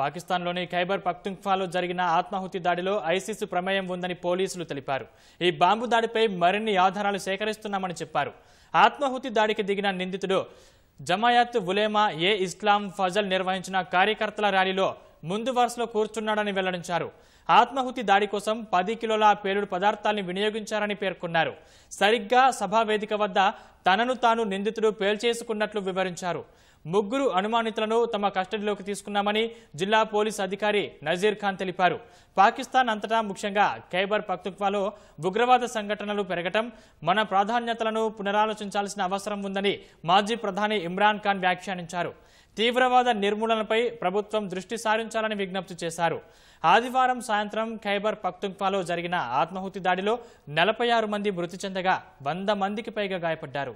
పాకిస్తాన్లోని ఖైబర్ పక్తుంఫాలో జరిగిన ఆత్మాహుతి దాడిలో ఐసీసీ ప్రమేయం ఉందని పోలీసులు తెలిపారు ఈ బాంబు దాడిపై మరిన్ని ఆధారాలు సేకరిస్తున్నామని చెప్పారు ఆత్మాహుతి దాడికి దిగిన నిందితుడు జమాయత్ ఉలేమా ఏ ఇస్లాం ఫజల్ నిర్వహించిన కార్యకర్తల ర్యాలీలో ముందు వరుసలో కూర్చున్నాడని వెల్లడించారు ఆత్మాహుతి దాడి కోసం పది కిలోల పేలుడు పదార్థాల్ని వినియోగించారని పేర్కొన్నారు సరిగ్గా సభా వేదిక వద్ద తనను తాను నిందితుడు పేల్చేసుకున్నట్లు వివరించారు ముగ్గురు అనుమానితులను తమ కస్టడీలోకి తీసుకున్నామని జిల్లా పోలీస్ అధికారి నజీర్ ఖాన్ తెలిపారు పాకిస్తాన్ అంతటా ముఖ్యంగా ఖైబర్ పక్తుక్వాలో ఉగ్రవాద సంఘటనలు పెరగటం మన ప్రాధాన్యతలను పునరాలోచించాల్సిన అవసరం ఉందని మాజీ ప్రధాని ఇమ్రాన్ ఖాన్ వ్యాఖ్యానించారు తీవ్రవాద నిర్మూలనపై ప్రభుత్వం దృష్టి సారించాలని విజ్ఞప్తి చేశారు ఆదివారం సాయంత్రం ఖైబర్ పక్తుంక్వాలో జరిగిన ఆత్మాహుతి దాడిలో నలభై మంది మృతి చెందగా వంద మందికి పైగా గాయపడ్డారు